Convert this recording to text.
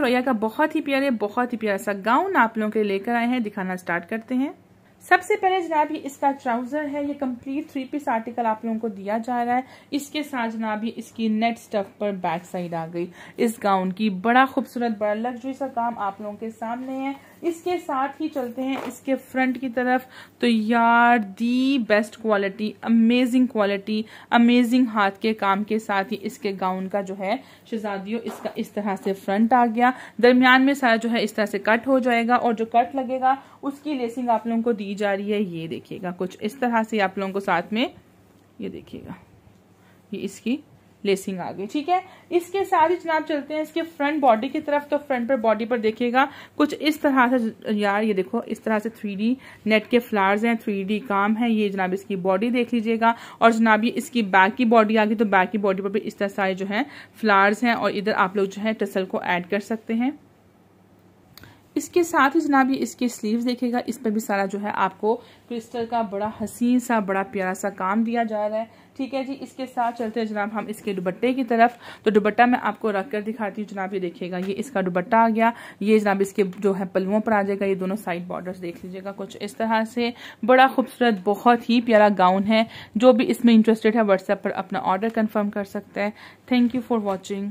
रोया का बहुत ही प्यारे बहुत ही प्यारा सा गाउन आप लोगों के लेकर आए हैं दिखाना स्टार्ट करते हैं सबसे पहले जनाब ये इसका ट्राउजर है ये कंप्लीट थ्री पीस आर्टिकल आप लोगों को दिया जा रहा है इसके साथ जनाब ये इसकी नेट स्टफ पर बैक साइड आ गई इस गाउन की बड़ा खूबसूरत बड़ा लग्जरी सा काम आप लोगों के सामने है इसके साथ ही चलते हैं इसके फ्रंट की तरफ तो यार the best quality amazing quality amazing हाथ के काम के साथ ही इसके गाउन का जो है शहजादियों इसका इस तरह से फ्रंट आ गया दरमियान में सारा जो है इस तरह से कट हो जाएगा और जो कट लगेगा उसकी लेसिंग आप लोगों को दी जा रही है ये देखिएगा कुछ इस तरह से आप लोगों को साथ में ये देखिएगा ये इसकी लेसिंग आ गई ठीक है इसके साथ ही जनाब चलते हैं इसके फ्रंट बॉडी की तरफ तो फ्रंट पर बॉडी पर देखिएगा कुछ इस तरह से यार ये देखो इस तरह से थ्री नेट के फ्लावर्स हैं थ्री काम है ये जनाब इसकी बॉडी देख लीजिएगा और जनाब ये इसकी बैक की बॉडी आ गई तो बैक की बॉडी पर भी इस तरह सारे जो है फ्लावर्स हैं और इधर आप लोग जो है टसल को ऐड कर सकते हैं इसके साथ ही जनाब ये इसके स्लीव्स देखेगा इस पर भी सारा जो है आपको क्रिस्टल का बड़ा हसीन सा बड़ा प्यारा सा काम दिया जा रहा है ठीक है जी इसके साथ चलते हैं जनाब हम इसके दुबट्टे की तरफ तो दुबट्टा मैं आपको रख कर दिखाती हूँ जनाब ये देखिएगा ये इसका दुबट्टा आ गया ये जनाब इसके जो है पलुओं पर आ जाएगा ये दोनों साइड बॉर्डर देख लीजिएगा कुछ इस तरह से बड़ा खूबसूरत बहुत ही प्यारा गाउन है जो भी इसमें इंटरेस्टेड है व्हाट्सएप पर अपना ऑर्डर कन्फर्म कर सकता है थैंक यू फॉर वॉचिंग